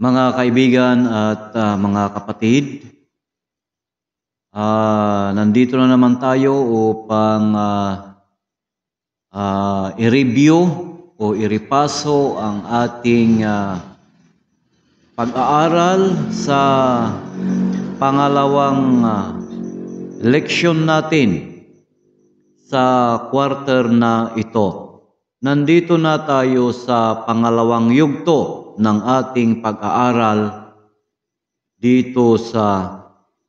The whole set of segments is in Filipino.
Mga kaibigan at uh, mga kapatid, uh, nandito na naman tayo upang uh, uh, i-review o iripaso ang ating uh, pag-aaral sa pangalawang uh, leksyon natin sa quarter na ito. Nandito na tayo sa pangalawang yugto ng ating pag-aaral dito sa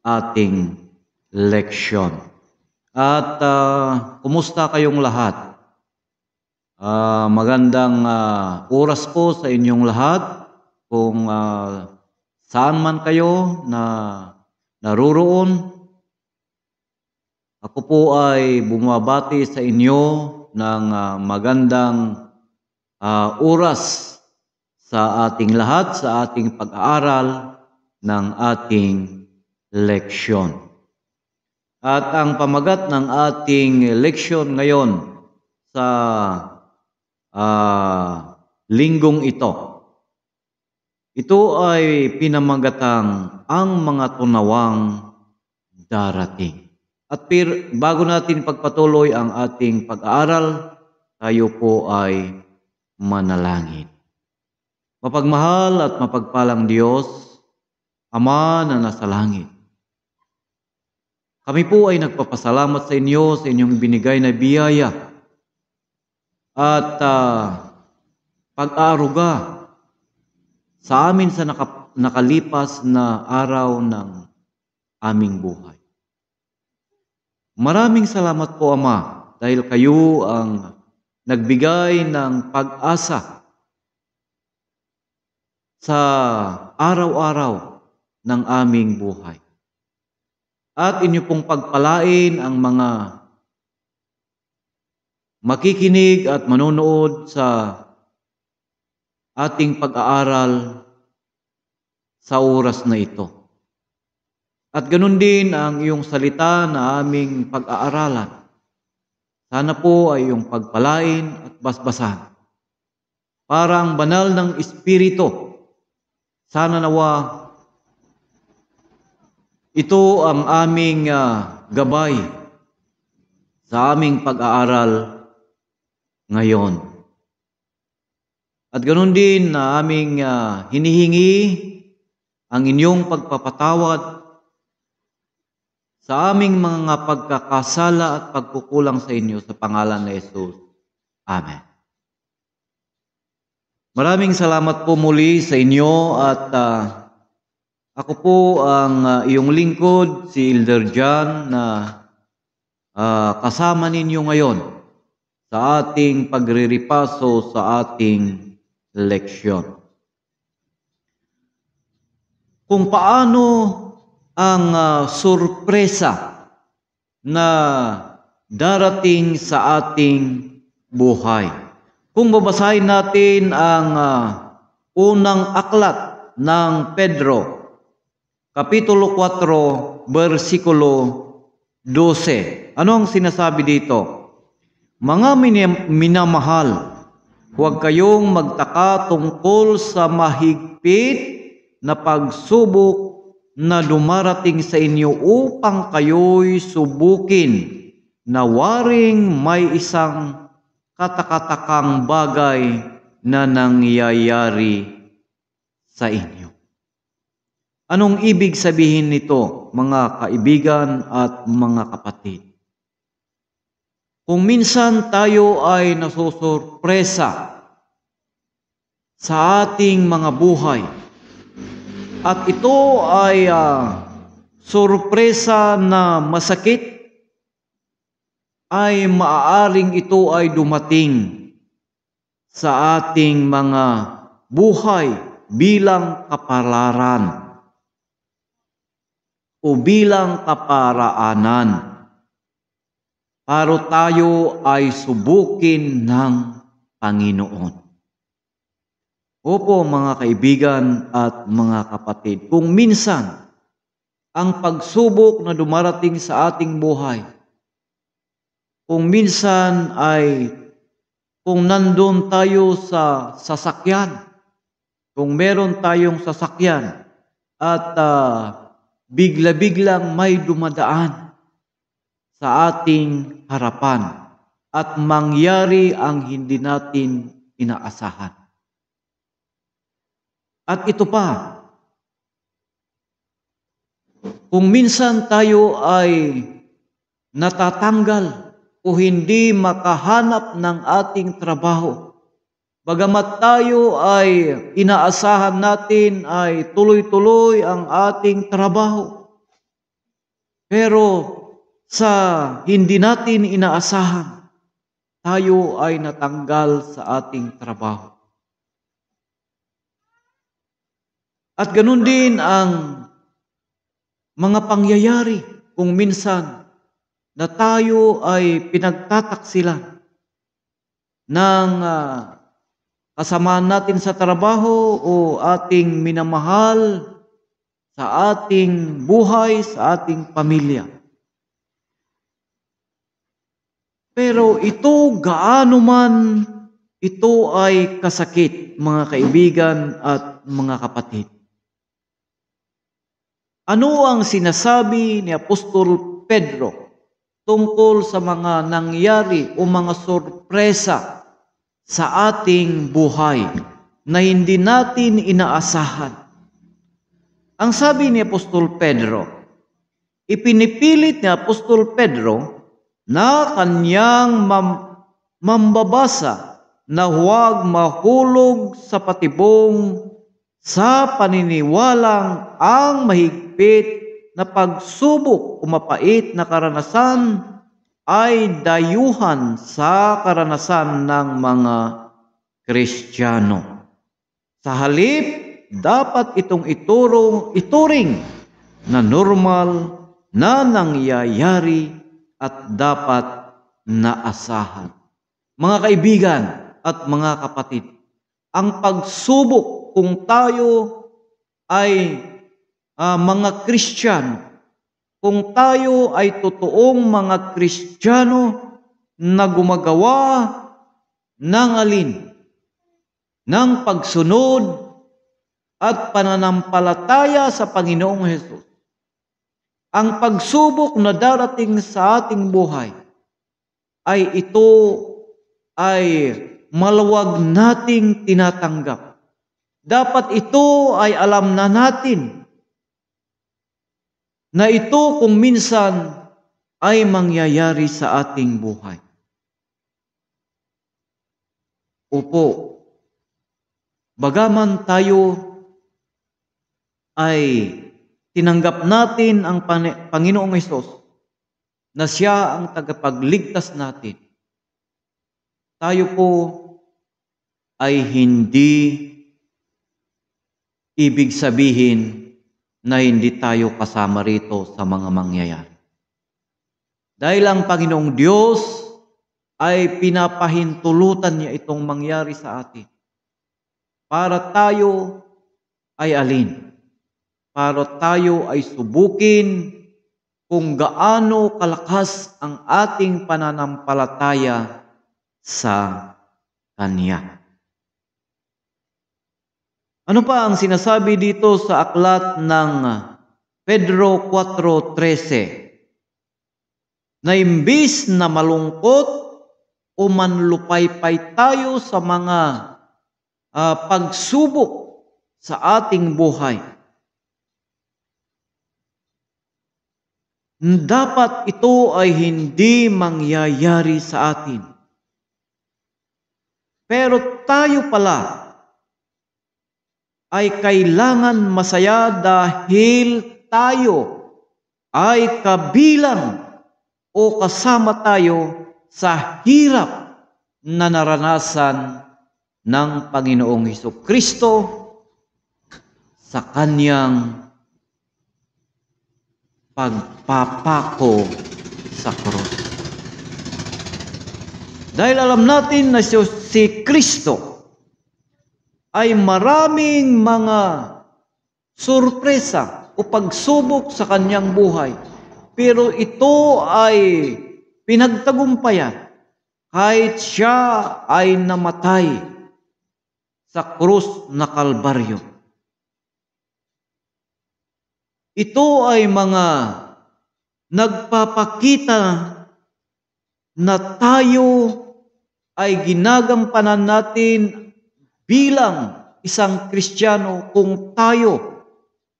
ating leksyon. At uh, kumusta kayong lahat? Uh, magandang uh, oras po sa inyong lahat. Kung uh, saan man kayo na naroroon, ako po ay bumabati sa inyo ng uh, magandang uh, oras sa ating lahat sa ating pag-aaral ng ating leksyon. At ang pamagat ng ating leksyon ngayon sa uh, linggong ito, ito ay pinamagatang ang mga tunawang darating. At pir, bago natin pagpatuloy ang ating pag-aaral, tayo po ay manalangin. Mapagmahal at mapagpalang Diyos, Ama na nasa langit. Kami po ay nagpapasalamat sa inyo sa inyong binigay na biyaya at uh, pag-aaruga sa amin sa nakap- nakalipas na araw ng aming buhay. Maraming salamat po Ama dahil kayo ang nagbigay ng pag-asa sa araw-araw ng aming buhay. At inyo pong pagpalain ang mga makikinig at manonood sa ating pag-aaral sa oras na ito. At ganun din ang iyong salita na aming pag-aaralan. Sana po ay iyong pagpalain at basbasan. Para ang banal ng Espiritu sana nawa ito ang aming uh, gabay sa aming pag-aaral ngayon. At ganoon din na aming uh, hinihingi ang inyong pagpapatawad sa aming mga pagkakasala at pagkukulang sa inyo sa pangalan ni Jesus. Amen. Maraming salamat po muli sa inyo at uh, ako po ang uh, iyong lingkod, si Elder John, na uh, kasama ninyo ngayon sa ating pagriripaso sa ating leksyon. Kung paano ang uh, surpresa na darating sa ating buhay. Kung babasahin natin ang uh, unang aklat ng Pedro, Kapitulo 4, versikulo 12. Ano ang sinasabi dito? Mga minamahal, huwag kayong magtaka tungkol sa mahigpit na pagsubok na dumarating sa inyo upang kayo'y subukin na waring may isang katakatakang bagay na nangyayari sa inyo. Anong ibig sabihin nito, mga kaibigan at mga kapatid? Kung minsan tayo ay nasusurpresa sa ating mga buhay at ito ay uh, ah, surpresa na masakit ay maaaring ito ay dumating sa ating mga buhay bilang kapalaran o bilang kaparaanan para tayo ay subukin ng Panginoon. Opo mga kaibigan at mga kapatid, kung minsan ang pagsubok na dumarating sa ating buhay kung minsan ay kung nandun tayo sa sasakyan, kung meron tayong sasakyan at uh, bigla-biglang may dumadaan sa ating harapan at mangyari ang hindi natin inaasahan. At ito pa, kung minsan tayo ay natatanggal o hindi makahanap ng ating trabaho. Bagamat tayo ay inaasahan natin ay tuloy-tuloy ang ating trabaho. Pero sa hindi natin inaasahan, tayo ay natanggal sa ating trabaho. At ganun din ang mga pangyayari kung minsan na tayo ay pinagtataksilan ng uh, ah, kasamaan natin sa trabaho o ating minamahal sa ating buhay, sa ating pamilya. Pero ito gaano man ito ay kasakit, mga kaibigan at mga kapatid. Ano ang sinasabi ni Apostol Pedro tungkol sa mga nangyari o mga sorpresa sa ating buhay na hindi natin inaasahan. Ang sabi ni Apostol Pedro, ipinipilit ni Apostol Pedro na kanyang mam- mambabasa na huwag mahulog sa patibong sa paniniwalang ang mahigpit na pagsubok o mapait na karanasan ay dayuhan sa karanasan ng mga Kristiyano. Sa halip, dapat itong iturong, ituring na normal na nangyayari at dapat naasahan. Mga kaibigan at mga kapatid, ang pagsubok kung tayo ay uh, mga Kristiyano, kung tayo ay totoong mga Kristiyano na gumagawa ng alin, ng pagsunod at pananampalataya sa Panginoong Hesus. Ang pagsubok na darating sa ating buhay ay ito ay maluwag nating tinatanggap. Dapat ito ay alam na natin na ito kung minsan ay mangyayari sa ating buhay. Opo, bagaman tayo ay tinanggap natin ang Panginoong Isos na siya ang tagapagligtas natin, tayo po ay hindi ibig sabihin na hindi tayo kasama rito sa mga mangyayari. Dahil ang Panginoong Diyos ay pinapahintulutan niya itong mangyari sa atin para tayo ay alin. Para tayo ay subukin kung gaano kalakas ang ating pananampalataya sa Kanya. Ano pa ang sinasabi dito sa aklat ng Pedro 4.13? Na imbis na malungkot o manlupaypay tayo sa mga uh, pagsubok sa ating buhay. Dapat ito ay hindi mangyayari sa atin. Pero tayo pala ay kailangan masaya dahil tayo ay kabilang o kasama tayo sa hirap na naranasan ng Panginoong Heso Kristo sa kanyang pagpapako sa krus. Dahil alam natin na si Kristo ay maraming mga sorpresa o pagsubok sa kanyang buhay. Pero ito ay pinagtagumpayan kahit siya ay namatay sa krus na kalbaryo. Ito ay mga nagpapakita na tayo ay ginagampanan natin bilang isang Kristiyano kung tayo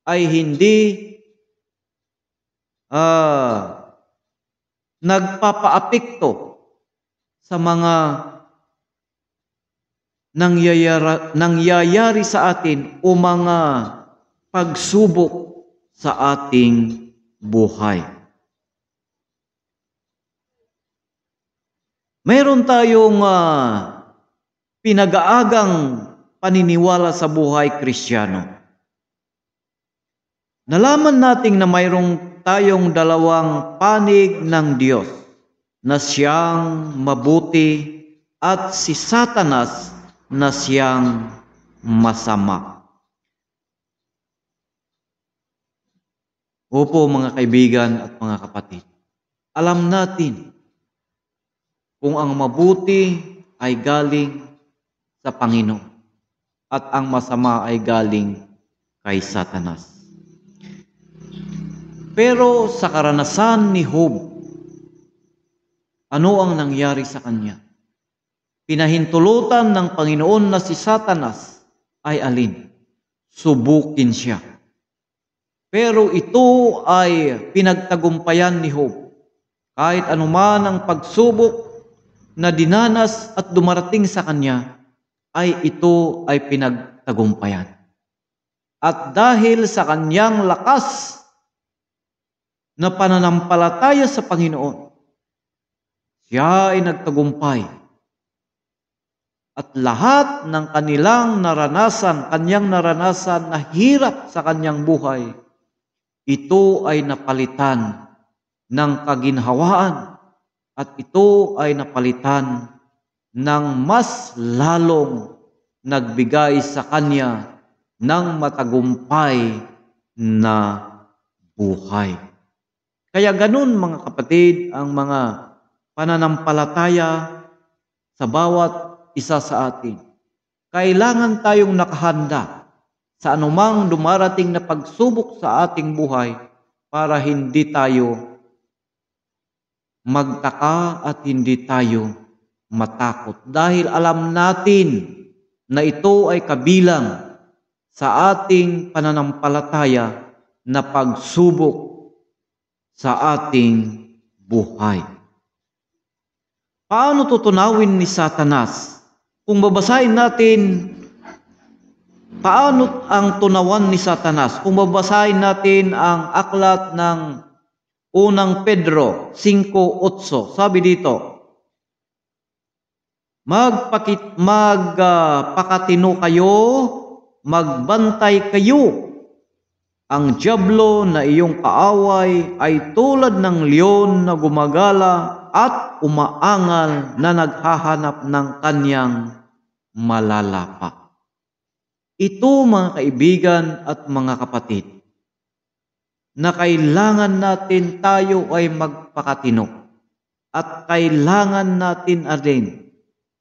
ay hindi uh, nagpapaapekto sa mga nangyayari, nangyayari sa atin o mga pagsubok sa ating buhay. Meron tayong uh, pinag-aagang paniniwala sa buhay Kristiyano. Nalaman nating na mayroong tayong dalawang panig ng Diyos na siyang mabuti at si Satanas na siyang masama. Opo mga kaibigan at mga kapatid, alam natin kung ang mabuti ay galing sa Panginoon. At ang masama ay galing kay Satanas. Pero sa karanasan ni Job, ano ang nangyari sa kanya? Pinahintulutan ng Panginoon na si Satanas ay alin? Subukin siya. Pero ito ay pinagtagumpayan ni Job. Kahit anuman ang pagsubok na dinanas at dumarating sa kanya, ay ito ay pinagtagumpayan. At dahil sa kanyang lakas na pananampalataya sa Panginoon, siya ay nagtagumpay. At lahat ng kanilang naranasan, kanyang naranasan na hirap sa kanyang buhay, ito ay napalitan ng kaginhawaan at ito ay napalitan nang mas lalong nagbigay sa kanya ng matagumpay na buhay. Kaya ganun mga kapatid ang mga pananampalataya sa bawat isa sa atin. Kailangan tayong nakahanda sa anumang dumarating na pagsubok sa ating buhay para hindi tayo magtaka at hindi tayo matakot dahil alam natin na ito ay kabilang sa ating pananampalataya na pagsubok sa ating buhay. Paano tutunawin ni Satanas? Kung babasahin natin paano ang tunawan ni Satanas? Kung babasahin natin ang aklat ng unang Pedro 5.8, sabi dito, magpakit magpakatino uh, kayo, magbantay kayo. Ang diablo na iyong kaaway ay tulad ng leon na gumagala at umaangal na naghahanap ng kanyang malalapa. Ito mga kaibigan at mga kapatid, na kailangan natin tayo ay magpakatino at kailangan natin alin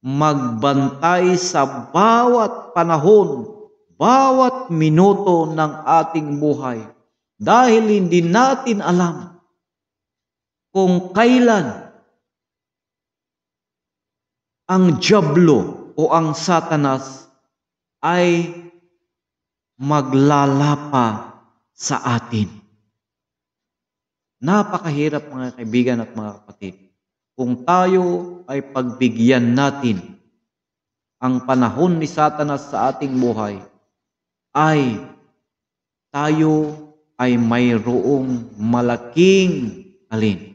magbantay sa bawat panahon, bawat minuto ng ating buhay. Dahil hindi natin alam kung kailan ang jablo o ang satanas ay maglalapa sa atin. Napakahirap mga kaibigan at mga kapatid kung tayo ay pagbigyan natin ang panahon ni Satanas sa ating buhay ay tayo ay mayroong malaking alin?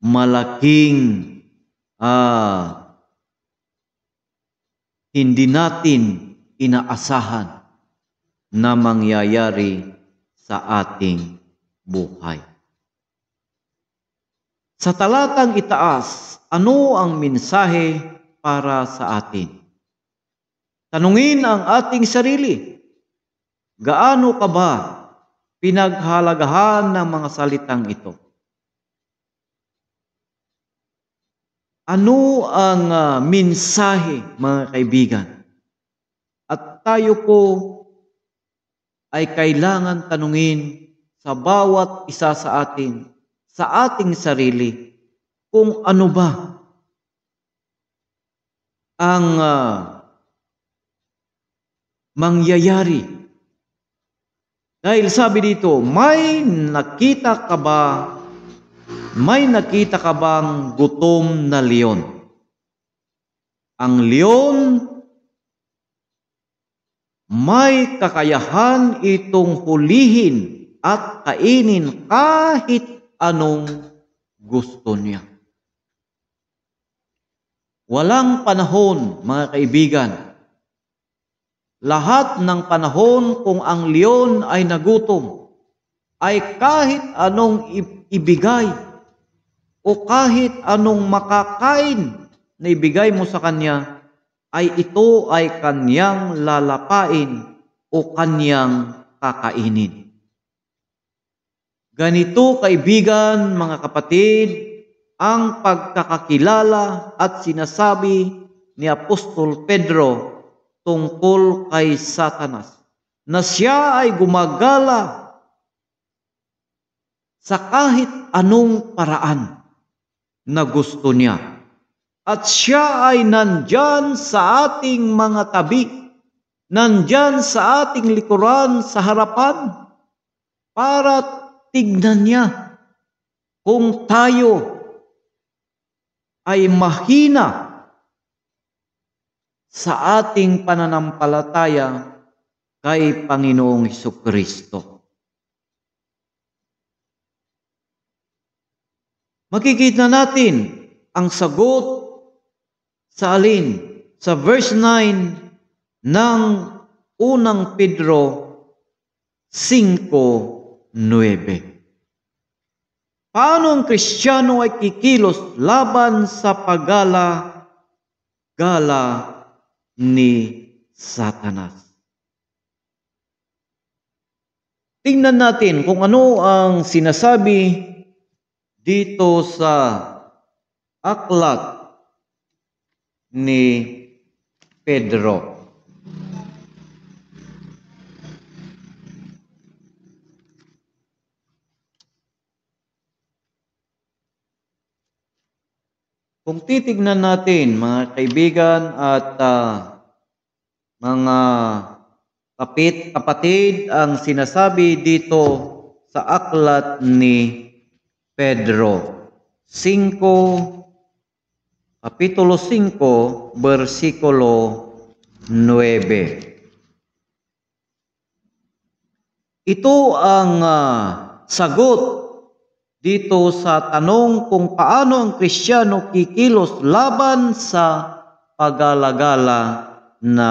Malaking ah, hindi natin inaasahan na mangyayari sa ating buhay. Sa talatang itaas, ano ang mensahe para sa atin? Tanungin ang ating sarili. Gaano ka ba pinaghalagahan ng mga salitang ito? Ano ang uh, mensahe, mga kaibigan? At tayo po ay kailangan tanungin sa bawat isa sa atin sa ating sarili kung ano ba ang uh, mangyayari. Dahil sabi dito, may nakita ka ba, may nakita ka bang gutom na leon? Ang leon may kakayahan itong hulihin at kainin kahit anong gusto niya. Walang panahon, mga kaibigan. Lahat ng panahon kung ang leon ay nagutom, ay kahit anong ibigay o kahit anong makakain na ibigay mo sa kanya, ay ito ay kanyang lalapain o kanyang kakainin. Ganito kaibigan, mga kapatid, ang pagkakakilala at sinasabi ni Apostol Pedro tungkol kay Satanas na siya ay gumagala sa kahit anong paraan na gusto niya. At siya ay nandyan sa ating mga tabi, nandyan sa ating likuran, sa harapan, para tignan niya kung tayo ay mahina sa ating pananampalataya kay Panginoong Iso Kristo. Makikita natin ang sagot sa alin sa verse 9 ng unang Pedro 5.9. Paano ang Kristiyano ay kikilos laban sa pagala gala ni Satanas? Tingnan natin kung ano ang sinasabi dito sa aklat ni Pedro. Kung titignan natin mga kaibigan at uh, mga kapit kapatid ang sinasabi dito sa aklat ni Pedro 5 kapitulo 5 bersikulo 9 Ito ang uh, sagot dito sa tanong kung paano ang Kristiyano kikilos laban sa pagalagala na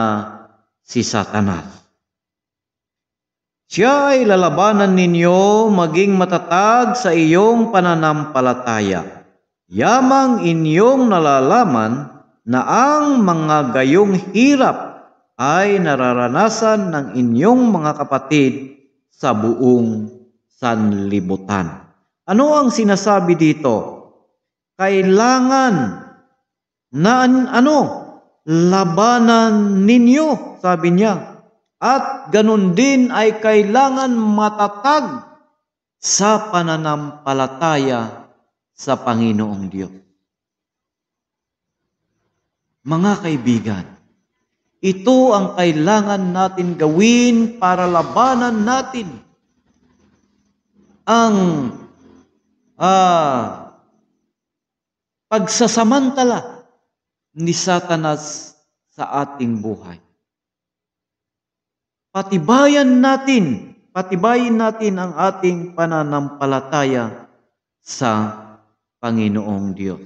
si Satanas. Siya ay lalabanan ninyo maging matatag sa iyong pananampalataya. Yamang inyong nalalaman na ang mga gayong hirap ay nararanasan ng inyong mga kapatid sa buong sanlibutan. Ano ang sinasabi dito? Kailangan na ano? Labanan ninyo, sabi niya. At ganun din ay kailangan matatag sa pananampalataya sa Panginoong Diyos. Mga kaibigan, ito ang kailangan natin gawin para labanan natin ang ah, pagsasamantala ni Satanas sa ating buhay. Patibayan natin, patibayin natin ang ating pananampalataya sa Panginoong Diyos.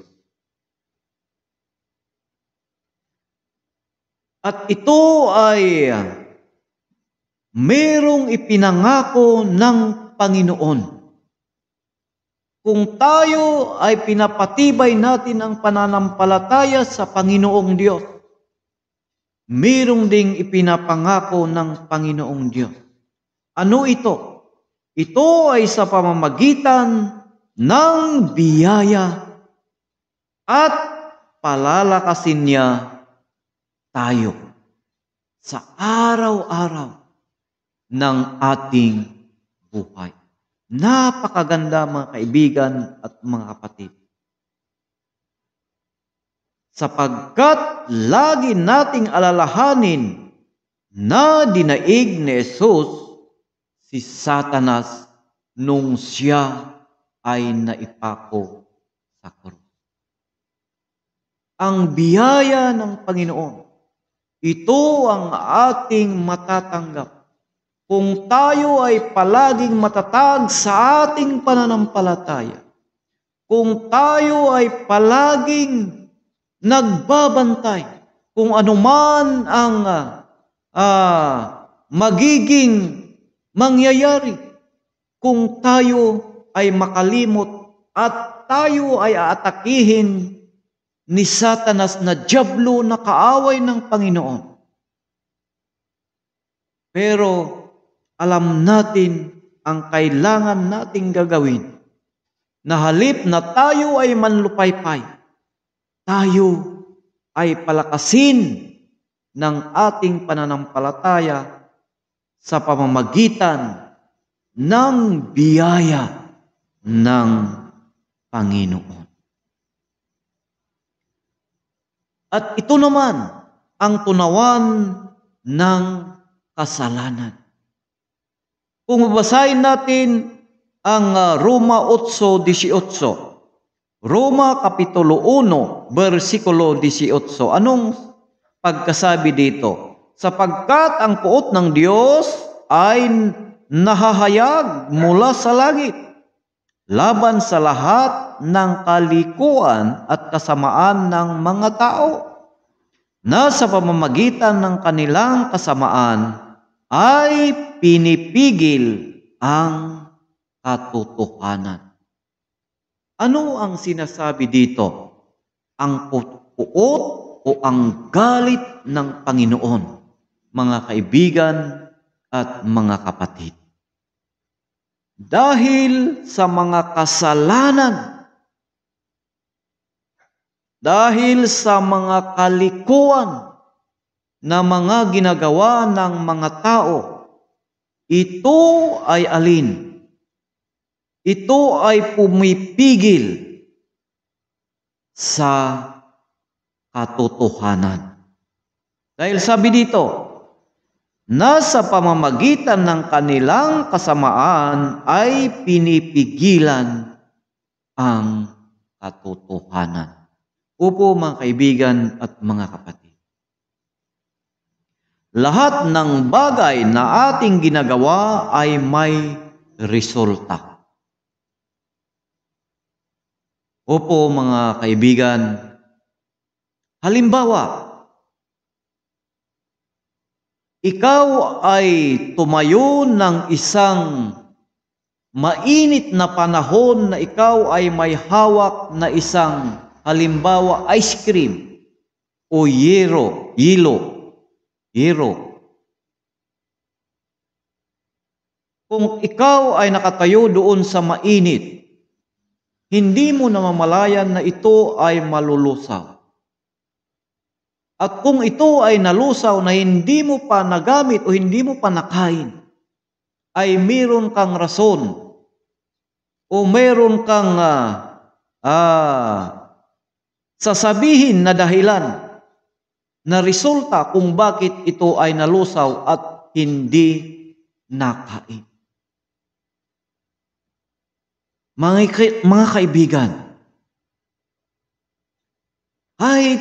At ito ay merong ipinangako ng Panginoon kung tayo ay pinapatibay natin ang pananampalataya sa Panginoong Diyos, mayroong ding ipinapangako ng Panginoong Diyos. Ano ito? Ito ay sa pamamagitan ng biyaya at palalakasin niya tayo sa araw-araw ng ating buhay. Napakaganda mga kaibigan at mga kapatid. Sapagkat lagi nating alalahanin na dinaig ni Jesus si Satanas nung siya ay naipako sa krus. Ang biyaya ng Panginoon, ito ang ating matatanggap kung tayo ay palaging matatag sa ating pananampalataya, kung tayo ay palaging nagbabantay kung anuman ang uh, uh, magiging mangyayari, kung tayo ay makalimot at tayo ay aatakihin ni Satanas na Diablo na kaaway ng Panginoon. Pero alam natin ang kailangan nating gagawin. Na halip na tayo ay manlupaypay, tayo ay palakasin ng ating pananampalataya sa pamamagitan ng biyaya ng Panginoon. At ito naman ang tunawan ng kasalanan. Kung babasahin natin ang ah, Roma 8:18. Roma kapitulo 1 bersikulo 18. Anong pagkasabi dito? Sapagkat ang puot ng Diyos ay nahahayag mula sa langit laban sa lahat ng kalikuan at kasamaan ng mga tao na sa pamamagitan ng kanilang kasamaan ay pinipigil ang katotohanan. Ano ang sinasabi dito? Ang puot o ang galit ng Panginoon, mga kaibigan at mga kapatid. Dahil sa mga kasalanan, dahil sa mga kalikuan, na mga ginagawa ng mga tao. Ito ay alin? Ito ay pumipigil sa katotohanan. Dahil sabi dito, na sa pamamagitan ng kanilang kasamaan ay pinipigilan ang katotohanan. Upo mga kaibigan at mga kapatid. Lahat ng bagay na ating ginagawa ay may resulta. Opo mga kaibigan, halimbawa, ikaw ay tumayo ng isang mainit na panahon na ikaw ay may hawak na isang halimbawa ice cream o yero, yilo Hero. Kung ikaw ay nakatayo doon sa mainit, hindi mo namamalayan na ito ay malulusaw. At kung ito ay nalusaw na hindi mo pa nagamit o hindi mo pa nakain, ay meron kang rason o meron kang uh, uh, sasabihin na dahilan na resulta kung bakit ito ay nalusaw at hindi nakain. Mga, mga kaibigan, ay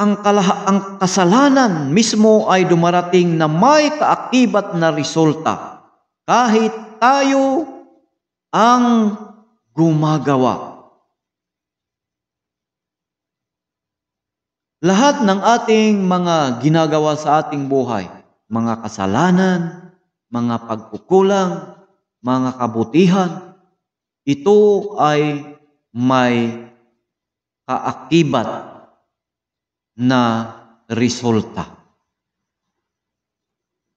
ang, kalah- ang kasalanan mismo ay dumarating na may kaakibat na resulta kahit tayo ang gumagawa. Lahat ng ating mga ginagawa sa ating buhay, mga kasalanan, mga pagkukulang, mga kabutihan, ito ay may kaakibat na resulta.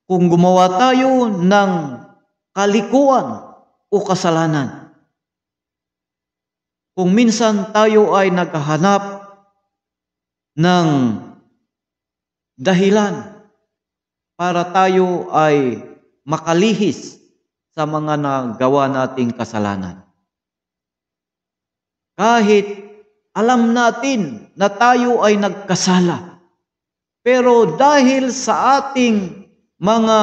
Kung gumawa tayo ng kalikuan o kasalanan, kung minsan tayo ay naghahanap ng dahilan para tayo ay makalihis sa mga nagawa nating kasalanan. Kahit alam natin na tayo ay nagkasala, pero dahil sa ating mga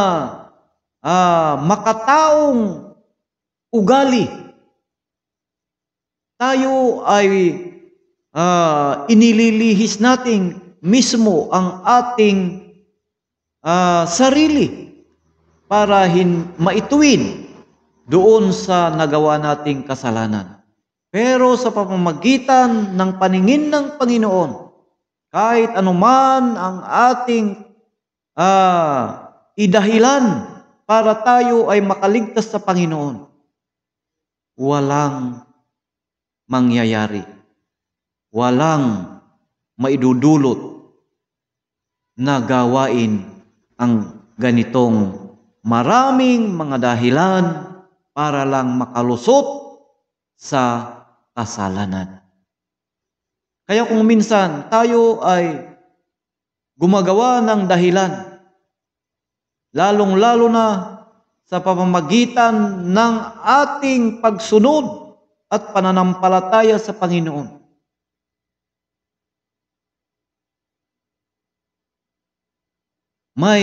uh, makataong ugali, tayo ay uh, inililihis natin mismo ang ating uh, sarili para hin maituwid doon sa nagawa nating kasalanan. Pero sa pamamagitan ng paningin ng Panginoon, kahit anuman ang ating uh, idahilan para tayo ay makaligtas sa Panginoon, walang mangyayari walang maidudulot na gawain ang ganitong maraming mga dahilan para lang makalusot sa kasalanan. Kaya kung minsan tayo ay gumagawa ng dahilan, lalong-lalo na sa pamamagitan ng ating pagsunod at pananampalataya sa Panginoon may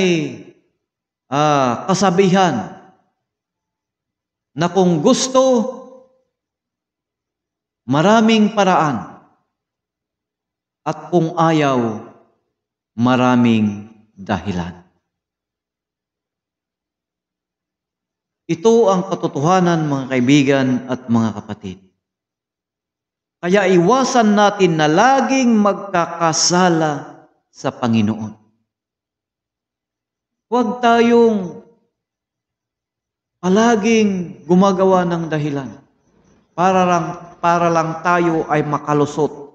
uh, kasabihan na kung gusto, maraming paraan. At kung ayaw, maraming dahilan. Ito ang katotohanan mga kaibigan at mga kapatid. Kaya iwasan natin na laging magkakasala sa Panginoon. Huwag tayong palaging gumagawa ng dahilan para lang, para lang tayo ay makalusot.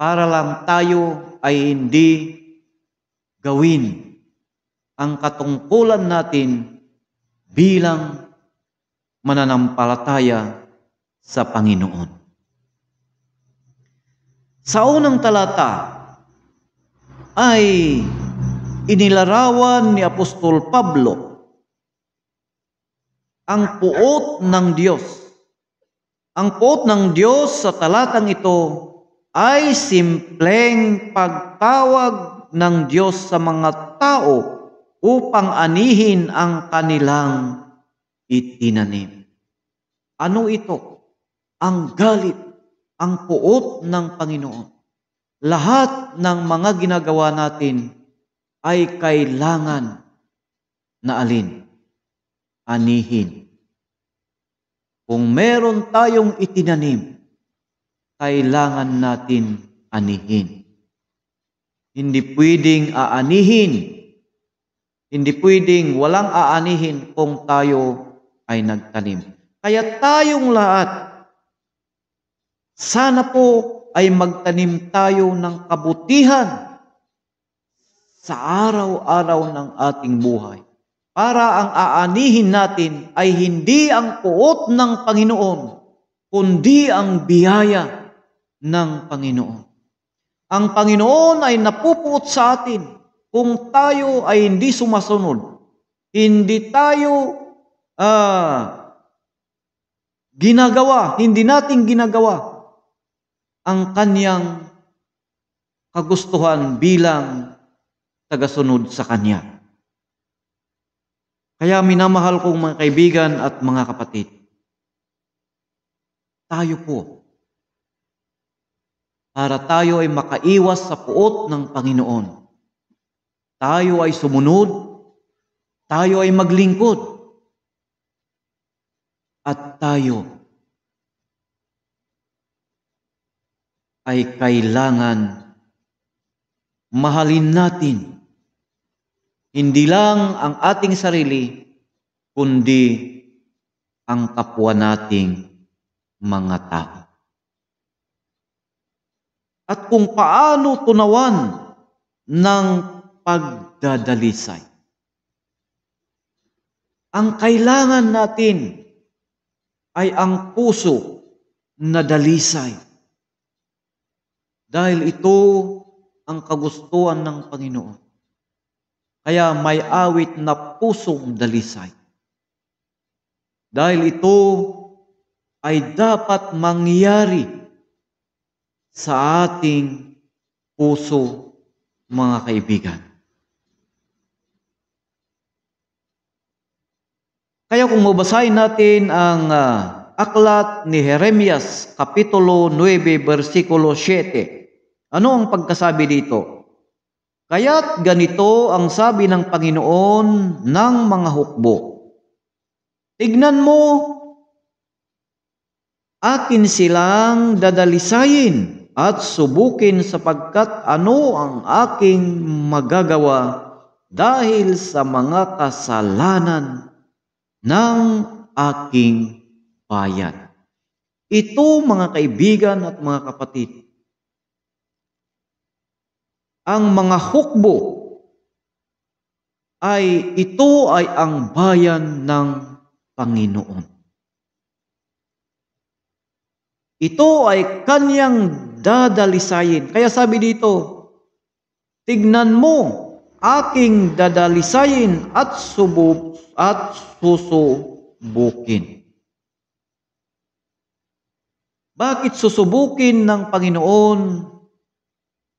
Para lang tayo ay hindi gawin ang katungkulan natin bilang mananampalataya sa Panginoon. Sa unang talata, ay inilarawan ni Apostol Pablo ang puot ng Diyos. Ang puot ng Diyos sa talatang ito ay simpleng pagtawag ng Diyos sa mga tao upang anihin ang kanilang itinanim. Ano ito? Ang galit, ang puot ng Panginoon. Lahat ng mga ginagawa natin ay kailangan na alin? Anihin. Kung meron tayong itinanim, kailangan natin anihin. Hindi pwedeng aanihin. Hindi pwedeng walang aanihin kung tayo ay nagtanim. Kaya tayong lahat, sana po ay magtanim tayo ng kabutihan sa araw-araw ng ating buhay. Para ang aanihin natin ay hindi ang kuot ng Panginoon, kundi ang biyaya ng Panginoon. Ang Panginoon ay napupuot sa atin kung tayo ay hindi sumasunod. Hindi tayo uh, ginagawa, hindi natin ginagawa ang kanyang kagustuhan bilang tagasunod sa kanya. Kaya minamahal kong mga kaibigan at mga kapatid, tayo po, para tayo ay makaiwas sa puot ng Panginoon. Tayo ay sumunod, tayo ay maglingkod, at tayo ay kailangan mahalin natin hindi lang ang ating sarili, kundi ang kapwa nating mga tao. At kung paano tunawan ng pagdadalisay. Ang kailangan natin ay ang puso na dalisay dahil ito ang kagustuhan ng Panginoon. Kaya may awit na pusong dalisay. Dahil ito ay dapat mangyari sa ating puso, mga kaibigan. Kaya kung mabasahin natin ang uh, aklat ni Jeremias, Kapitulo 9, versikulo 7, ano ang pagkasabi dito? Kaya't ganito ang sabi ng Panginoon ng mga hukbo. Tignan mo, akin silang dadalisayin at subukin sapagkat ano ang aking magagawa dahil sa mga kasalanan ng aking bayan. Ito mga kaibigan at mga kapatid, ang mga hukbo ay ito ay ang bayan ng Panginoon. Ito ay kanyang dadalisayin. Kaya sabi dito, tignan mo aking dadalisayin at subub at susubukin. Bakit susubukin ng Panginoon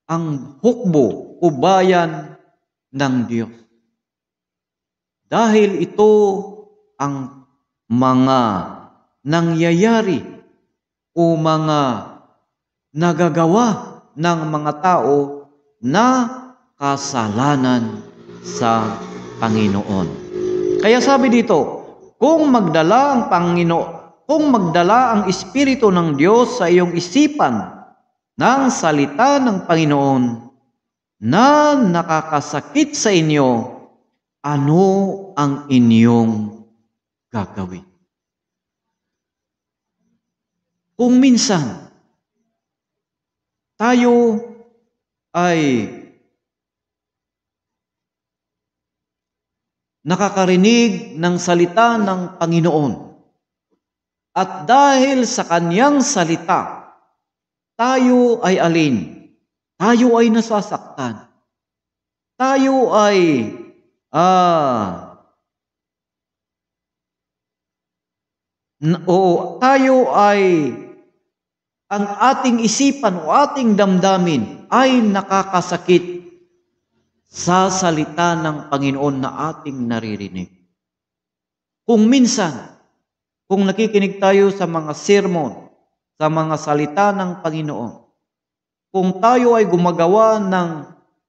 ang hukbo o bayan ng Diyos. Dahil ito ang mga nangyayari o mga nagagawa ng mga tao na kasalanan sa Panginoon. Kaya sabi dito, kung magdala ang Panginoon, kung magdala ang Espiritu ng Diyos sa iyong isipan ng salita ng Panginoon na nakakasakit sa inyo, ano ang inyong gagawin? Kung minsan, tayo ay nakakarinig ng salita ng Panginoon. At dahil sa kanyang salita, tayo ay alin? Tayo ay nasasaktan. Tayo ay ah o tayo ay ang ating isipan o ating damdamin ay nakakasakit sa salita ng Panginoon na ating naririnig. Kung minsan, kung nakikinig tayo sa mga sermon, sa mga salita ng Panginoon. Kung tayo ay gumagawa ng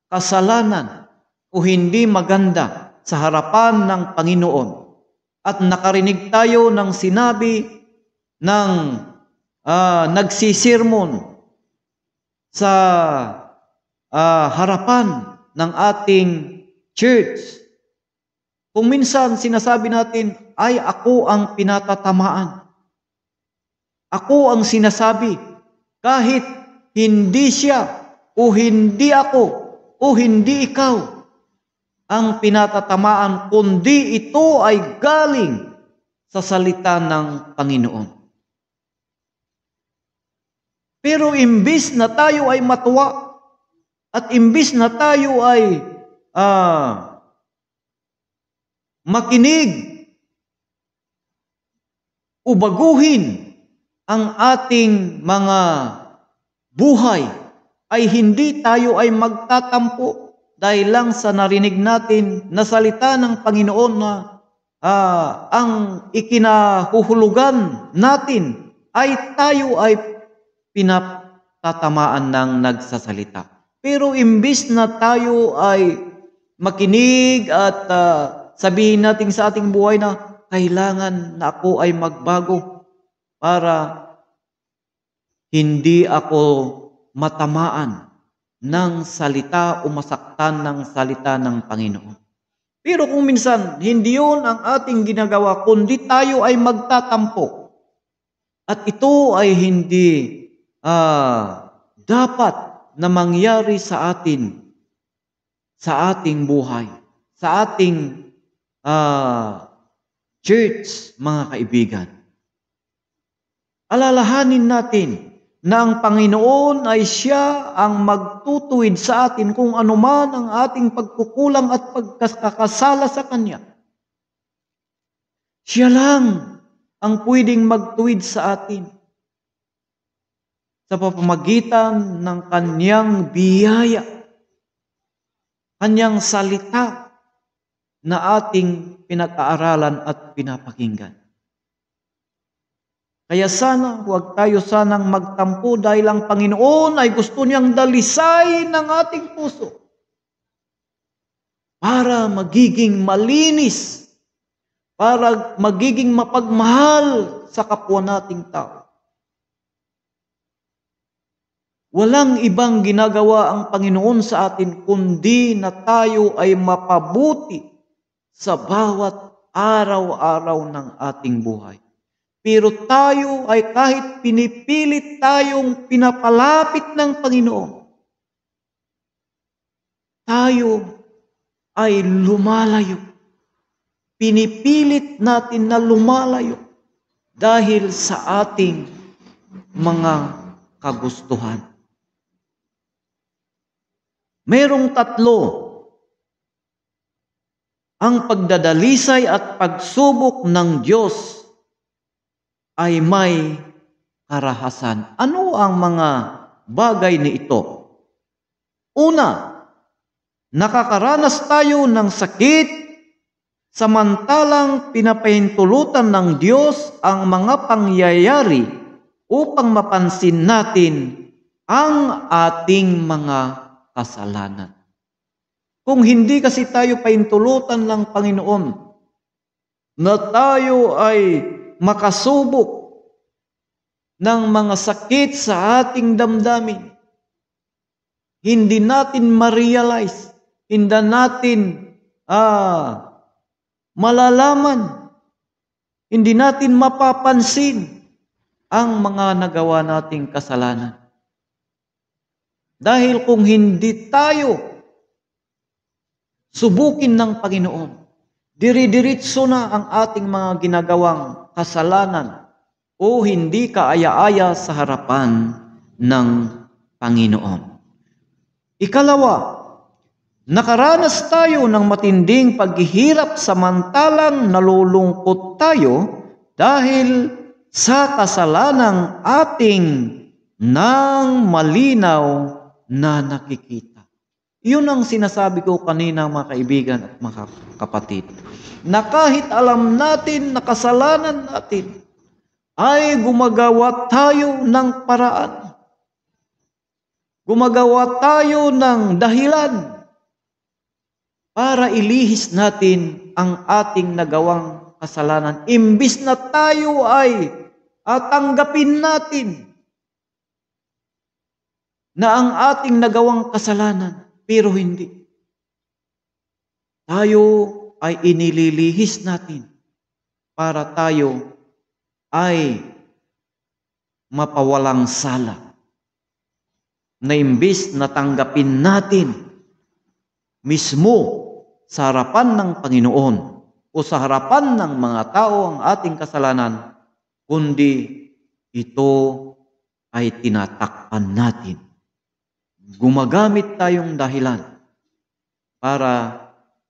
kasalanan o hindi maganda sa harapan ng Panginoon at nakarinig tayo ng sinabi ng uh, ah, nagsisirmon sa uh, harapan ng ating church. Kung minsan sinasabi natin, ay ako ang pinatatamaan. Ako ang sinasabi, kahit hindi siya o hindi ako o hindi ikaw ang pinatatamaan, kundi ito ay galing sa salita ng Panginoon. Pero imbis na tayo ay matuwa at imbis na tayo ay uh, makinig o baguhin ang ating mga buhay ay hindi tayo ay magtatampo dahil lang sa narinig natin na salita ng Panginoon na uh, ang ikinahuhulugan natin ay tayo ay pinatatamaan ng nagsasalita. Pero imbis na tayo ay makinig at uh, sabihin natin sa ating buhay na kailangan na ako ay magbago para hindi ako matamaan ng salita o masaktan ng salita ng Panginoon. Pero kung minsan, hindi yun ang ating ginagawa, kundi tayo ay magtatampo. At ito ay hindi uh, dapat na mangyari sa atin, sa ating buhay, sa ating uh, church, mga kaibigan. Alalahanin natin na ang Panginoon ay siya ang magtutuwid sa atin kung anuman ang ating pagkukulang at pagkakasala sa Kanya. Siya lang ang pwedeng magtuwid sa atin sa pamamagitan ng Kanyang biyaya, Kanyang salita na ating pinag-aaralan at pinapakinggan. Kaya sana, huwag tayo sanang magtampo dahil ang Panginoon ay gusto niyang dalisay ng ating puso para magiging malinis, para magiging mapagmahal sa kapwa nating tao. Walang ibang ginagawa ang Panginoon sa atin kundi na tayo ay mapabuti sa bawat araw-araw ng ating buhay. Pero tayo ay kahit pinipilit tayong pinapalapit ng Panginoon, tayo ay lumalayo. Pinipilit natin na lumalayo dahil sa ating mga kagustuhan. Merong tatlo ang pagdadalisay at pagsubok ng Diyos ay may karahasan. Ano ang mga bagay na ito? Una, nakakaranas tayo ng sakit samantalang pinapahintulutan ng Diyos ang mga pangyayari upang mapansin natin ang ating mga kasalanan. Kung hindi kasi tayo paintulutan ng Panginoon na tayo ay makasubok ng mga sakit sa ating damdamin. Hindi natin ma-realize, hindi natin ah, malalaman, hindi natin mapapansin ang mga nagawa nating kasalanan. Dahil kung hindi tayo subukin ng Panginoon, diri-diritso na ang ating mga ginagawang kasalanan o hindi kaaya-aya sa harapan ng Panginoon. Ikalawa, Nakaranas tayo ng matinding paghihirap samantalang nalulungkot tayo dahil sa kasalanang ating nang malinaw na nakikita. Yun ang sinasabi ko kanina mga kaibigan at mga kapatid. Na kahit alam natin na kasalanan natin, ay gumagawa tayo ng paraan. Gumagawa tayo ng dahilan para ilihis natin ang ating nagawang kasalanan. Imbis na tayo ay atanggapin natin na ang ating nagawang kasalanan pero hindi. Tayo ay inililihis natin para tayo ay mapawalang sala. Na imbis na tanggapin natin mismo sa harapan ng Panginoon o sa harapan ng mga tao ang ating kasalanan, kundi ito ay tinatakpan natin gumagamit tayong dahilan para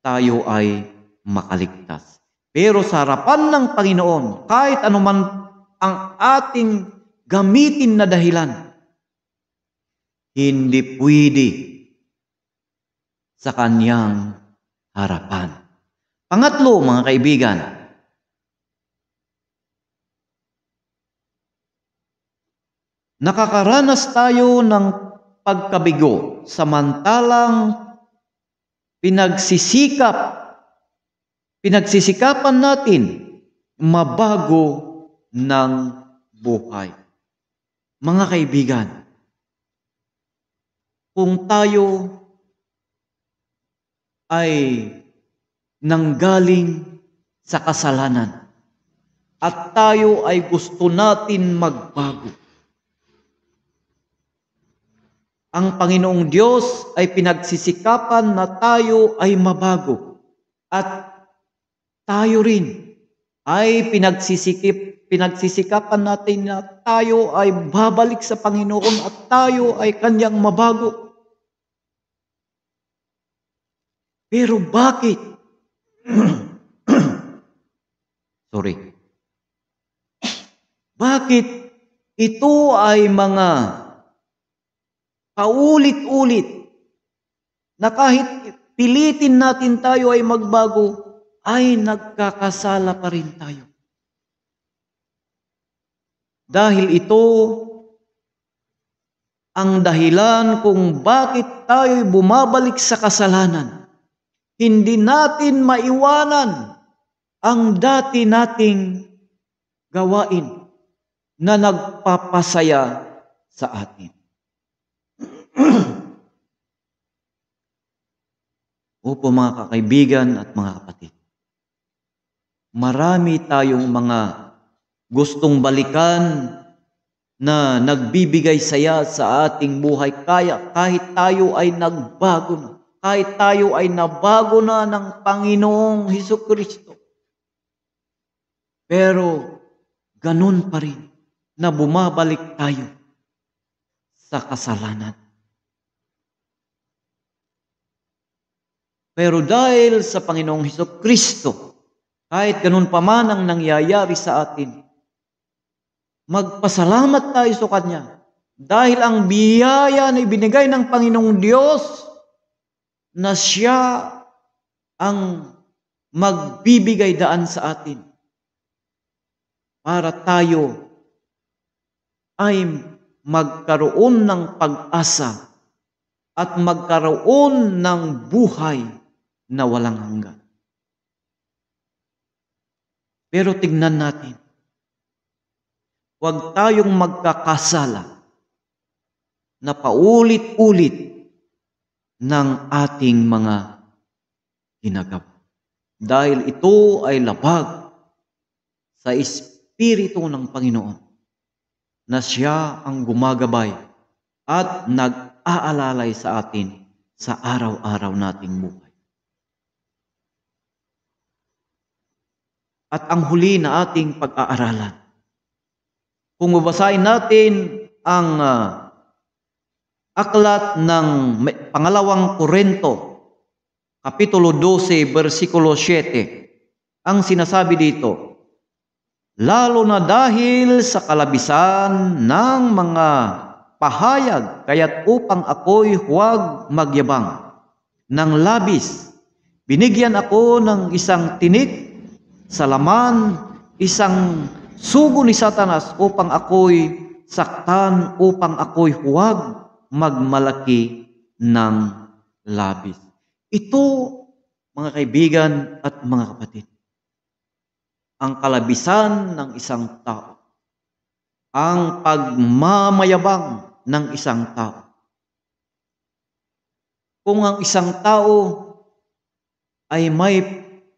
tayo ay makaligtas. Pero sa harapan ng Panginoon, kahit anuman ang ating gamitin na dahilan, hindi pwede sa kanyang harapan. Pangatlo, mga kaibigan, nakakaranas tayo ng pagkabigo, samantalang pinagsisikap, pinagsisikapan natin mabago ng buhay. Mga kaibigan, kung tayo ay nanggaling sa kasalanan at tayo ay gusto natin magbago, Ang Panginoong Diyos ay pinagsisikapan na tayo ay mabago at tayo rin ay pinagsisikip, pinagsisikapan natin na tayo ay babalik sa Panginoon at tayo ay kanyang mabago. Pero bakit? Sorry. Bakit ito ay mga paulit-ulit na kahit pilitin natin tayo ay magbago, ay nagkakasala pa rin tayo. Dahil ito ang dahilan kung bakit tayo bumabalik sa kasalanan. Hindi natin maiwanan ang dati nating gawain na nagpapasaya sa atin. Opo mga kakaibigan at mga kapatid. Marami tayong mga gustong balikan na nagbibigay saya sa ating buhay. Kaya kahit tayo ay nagbago na, kahit tayo ay nabago na ng Panginoong Heso Kristo. Pero ganun pa rin na bumabalik tayo sa kasalanan. Pero dahil sa Panginoong Heso Kristo, kahit ganun pa man ang nangyayari sa atin, magpasalamat tayo sa Kanya dahil ang biyaya na ibinigay ng Panginoong Diyos na siya ang magbibigay daan sa atin para tayo ay magkaroon ng pag-asa at magkaroon ng buhay na walang hanggan. Pero tignan natin, huwag tayong magkakasala na paulit-ulit ng ating mga ginagawa. Dahil ito ay labag sa Espiritu ng Panginoon na siya ang gumagabay at nag-aalalay sa atin sa araw-araw nating buhay. at ang huli na ating pag-aaralan. Kung babasahin natin ang uh, aklat ng pangalawang Korento, Kapitulo 12, versikulo 7, ang sinasabi dito, Lalo na dahil sa kalabisan ng mga pahayag, kaya't upang ako'y huwag magyabang Nang labis, binigyan ako ng isang tinik sa laman, isang sugo ni Satanas upang ako'y saktan, upang ako'y huwag magmalaki ng labis. Ito, mga kaibigan at mga kapatid, ang kalabisan ng isang tao, ang pagmamayabang ng isang tao. Kung ang isang tao ay may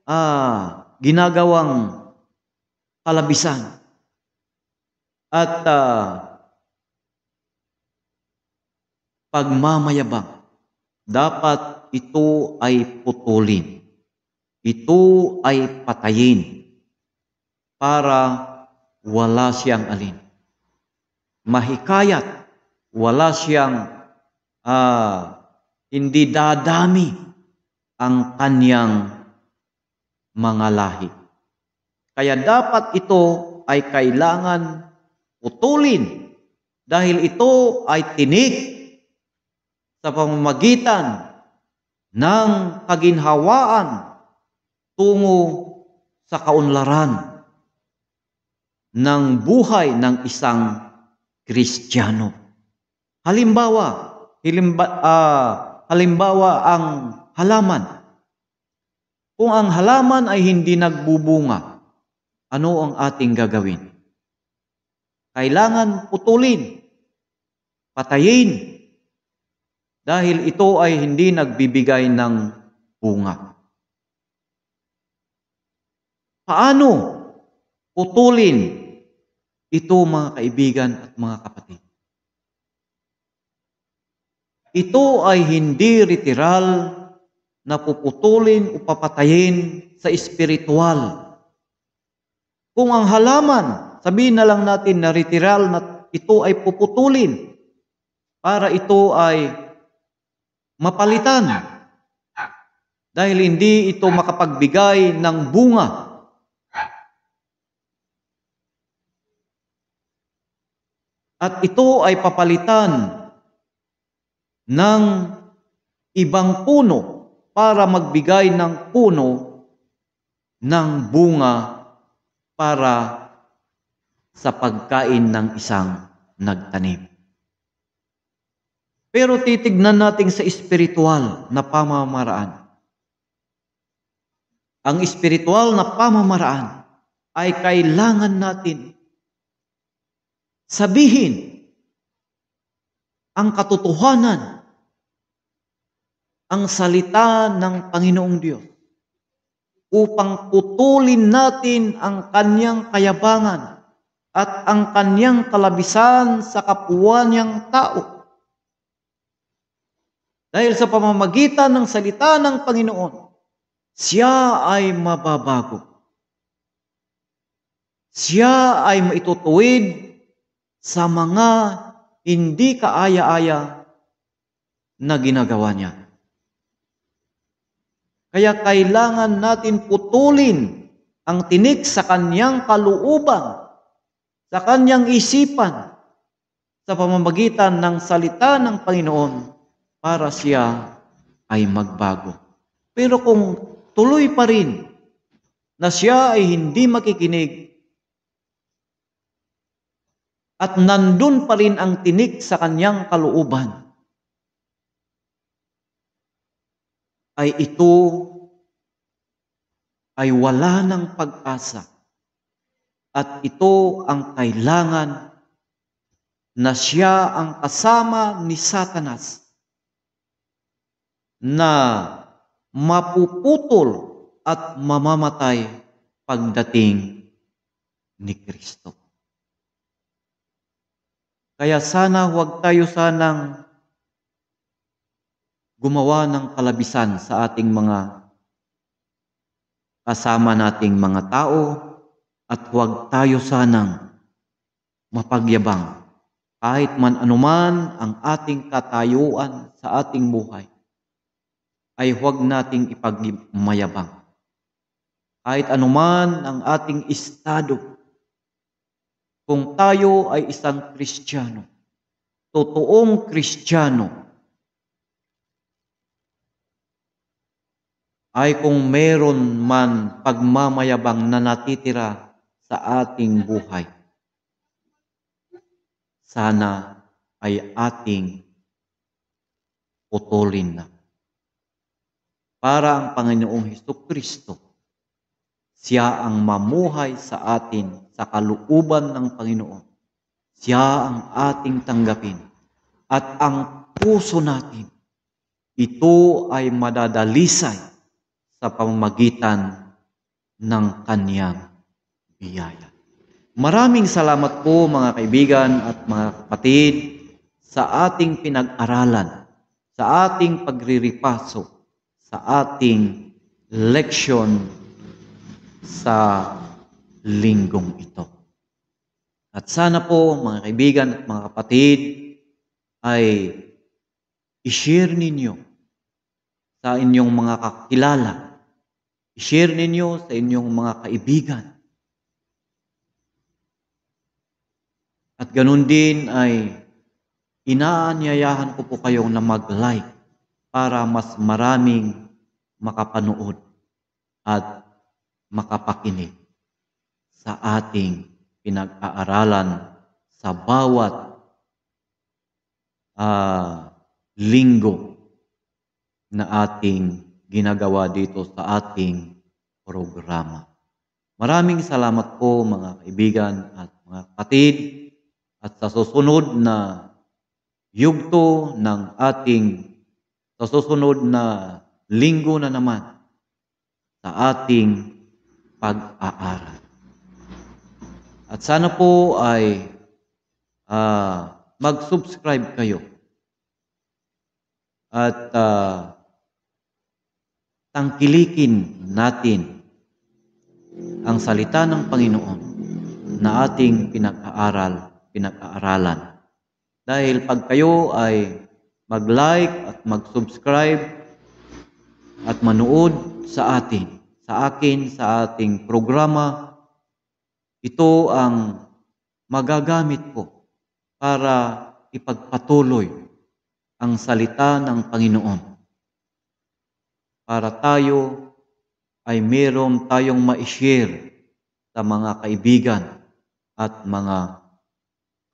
ah, ginagawang kalabisan. At uh, pagmamayabang, dapat ito ay putulin. Ito ay patayin para wala siyang alin. Mahikayat, wala siyang uh, hindi dadami ang kanyang mga lahi. Kaya dapat ito ay kailangan putulin dahil ito ay tinik sa pamamagitan ng kaginhawaan tungo sa kaunlaran ng buhay ng isang Kristiyano. Halimbawa, halimba, uh, ah, halimbawa ang halaman kung ang halaman ay hindi nagbubunga, ano ang ating gagawin? Kailangan putulin, patayin, dahil ito ay hindi nagbibigay ng bunga. Paano putulin ito mga kaibigan at mga kapatid? Ito ay hindi literal na puputulin o papatayin sa espiritual. Kung ang halaman, sabihin na lang natin na ritual na ito ay puputulin para ito ay mapalitan dahil hindi ito makapagbigay ng bunga. At ito ay papalitan ng ibang puno para magbigay ng puno ng bunga para sa pagkain ng isang nagtanim. Pero titignan natin sa espiritual na pamamaraan. Ang espiritual na pamamaraan ay kailangan natin sabihin ang katotohanan ang salita ng Panginoong Diyos upang putulin natin ang kanyang kayabangan at ang kanyang kalabisan sa kapwa niyang tao. Dahil sa pamamagitan ng salita ng Panginoon, siya ay mababago. Siya ay maitutuwid sa mga hindi kaaya-aya na ginagawa niya. Kaya kailangan natin putulin ang tinik sa kanyang kaluuban, sa kanyang isipan, sa pamamagitan ng salita ng Panginoon para siya ay magbago. Pero kung tuloy pa rin na siya ay hindi makikinig at nandun pa rin ang tinik sa kanyang kaluuban, ay ito ay wala ng pag-asa at ito ang kailangan na siya ang kasama ni Satanas na mapuputol at mamamatay pagdating ni Kristo. Kaya sana huwag tayo sanang gumawa ng kalabisan sa ating mga kasama nating mga tao at huwag tayo sanang mapagyabang kahit man anuman ang ating katayuan sa ating buhay ay huwag nating ipagmayabang. Kahit anuman ang ating estado, kung tayo ay isang Kristiyano, totoong Kristiyano, ay kung meron man pagmamayabang na natitira sa ating buhay. Sana ay ating putulin na. Para ang Panginoong Hesus Kristo, siya ang mamuhay sa atin sa kalooban ng Panginoon. Siya ang ating tanggapin. At ang puso natin, ito ay madadalisay sa pamamagitan ng kanyang biyaya. Maraming salamat po mga kaibigan at mga kapatid sa ating pinag-aralan, sa ating pagriripasok, sa ating leksyon sa linggong ito. At sana po mga kaibigan at mga kapatid ay ishare ninyo sa inyong mga kakilala I-share ninyo sa inyong mga kaibigan. At ganun din ay inaanyayahan ko po kayong na mag-like para mas maraming makapanood at makapakinig sa ating pinag-aaralan sa bawat uh, linggo na ating ginagawa dito sa ating programa. Maraming salamat po mga kaibigan at mga kapatid at sa susunod na yugto ng ating sa susunod na linggo na naman sa ating pag-aaral. At sana po ay uh, mag-subscribe kayo at uh, tangkilikin natin ang salita ng Panginoon na ating pinag-aaral, pinag-aaralan. Dahil pag kayo ay mag-like at mag-subscribe at manood sa atin, sa akin, sa ating programa, ito ang magagamit ko para ipagpatuloy ang salita ng Panginoon para tayo ay meron tayong ma-share sa mga kaibigan at mga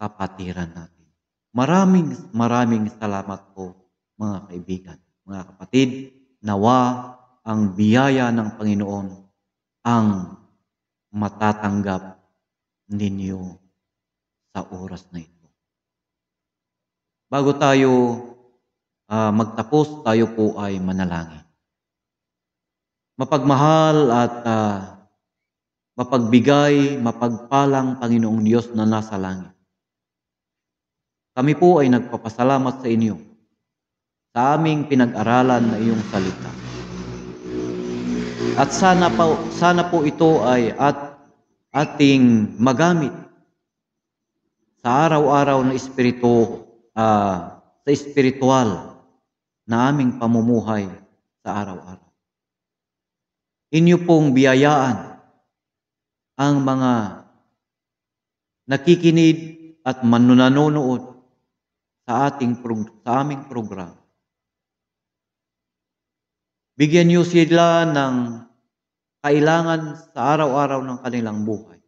kapatiran natin. Maraming maraming salamat po mga kaibigan, mga kapatid. Nawa ang biyaya ng Panginoon ang matatanggap ninyo sa oras na ito. Bago tayo uh, magtapos, tayo po ay manalangin mapagmahal at uh, mapagbigay, mapagpalang Panginoong Diyos na nasa langit. Kami po ay nagpapasalamat sa inyo sa aming pinag-aralan na iyong salita. At sana po, sana po ito ay at ating magamit sa araw-araw na espiritu uh, sa espiritual na aming pamumuhay sa araw-araw inyo pong biyayaan ang mga nakikinig at manunood sa ating sa aming program. Bigyan niyo sila ng kailangan sa araw-araw ng kanilang buhay.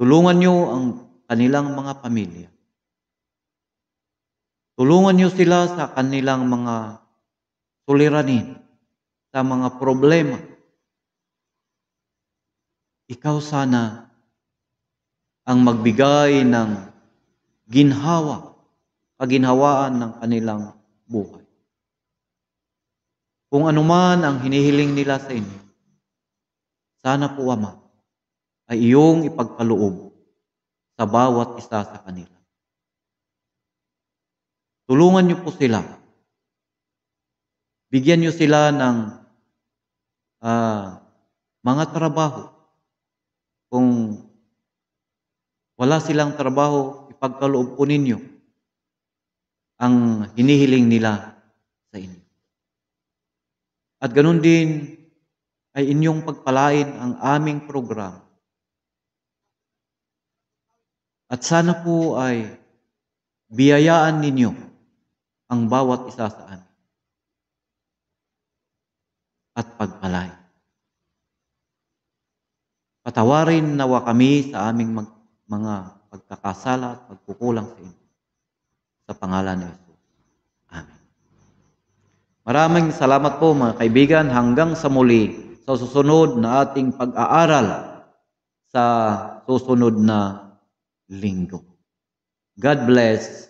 Tulungan niyo ang kanilang mga pamilya. Tulungan niyo sila sa kanilang mga suliranin sa mga problema. Ikaw sana ang magbigay ng ginhawa, kaginhawaan ng kanilang buhay. Kung anuman ang hinihiling nila sa inyo, sana po Ama ay iyong ipagkaloob sa bawat isa sa kanila. Tulungan niyo po sila. Bigyan niyo sila ng uh, mga trabaho. Kung wala silang trabaho, ipagkaloob po ninyo ang hinihiling nila sa inyo. At ganun din ay inyong pagpalain ang aming program. At sana po ay biyayaan ninyo ang bawat isa sa amin at pagpalay. Patawarin nawa kami sa aming mag, mga pagkakasala at pagkukulang sa inyo. Sa pangalan ni Jesus. Amen. Maraming salamat po mga kaibigan hanggang sa muli sa susunod na ating pag-aaral sa susunod na linggo. God bless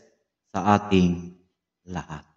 sa ating lahat.